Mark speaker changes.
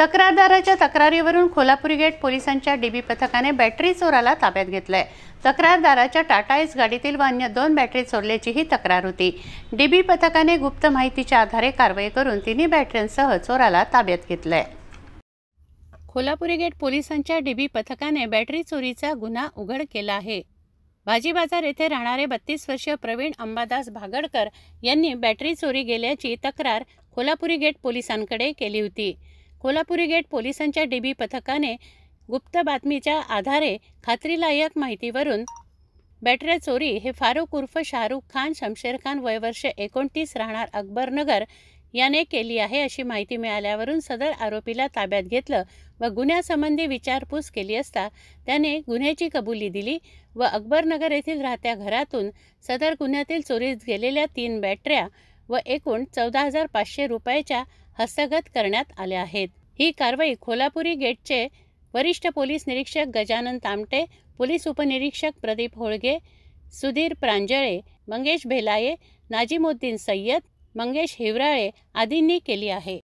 Speaker 1: तक्रारदाराच्या तक्रारीवरून खोलापुरी गेट पोलिसांच्या डीबी पथकाने बॅटरी चोराला ताब्यात घेतलंय तक्रारदाराच्या टाटा एस गाडीतील व अन्य दोन बॅटरी चोरल्याचीही तक्रार होती डीबी पथकाने गुप्त माहितीच्या आधारे कारवाई करून तिने बॅटऱ्यांसह चोराला ताब्यात घेतलंय कोल्हापुरी गेट पोलिसांच्या डीबी पथकाने बॅटरी चोरीचा गुन्हा उघड केला आहे भाजी बाजार येथे राहणारे बत्तीस वर्षीय प्रवीण अंबादास भागडकर यांनी बॅटरी चोरी गेल्याची तक्रार कोल्हापुरी गेट पोलिसांकडे केली होती कोल्हापुरी गेट पोलिसांच्या डीबी पथकाने गुप्त बातमीच्या आधारे खात्रीलायक माहितीवरून बॅटऱ्या चोरी हे फारुख उर्फ शाहरुख खान शमशेर खान वयवर्ष एकोणतीस राहणार अकबरनगर याने केली आहे अशी माहिती मिळाल्यावरून सदर आरोपीला ताब्यात घेतलं व गुन्ह्यासंबंधी विचारपूस केली असता त्याने गुन्ह्याची कबुली दिली व अकबरनगर येथील राहत्या घरातून सदर गुन्ह्यातील चोरीत गेलेल्या तीन बॅटऱ्या व एकूण चौदा हजार पाचशे रुपयाच्या हस्तगत करण्यात आल्या आहेत ही कारवाई खोलापुरी गेटचे वरिष्ठ पोलीस निरीक्षक गजानन तामटे पोलीस उपनिरीक्षक प्रदीप होळगे सुधीर प्रांजळे मंगेश भेलाये नाजीमुद्दीन सय्यद मंगेश हिवराळे आदींनी केली आहे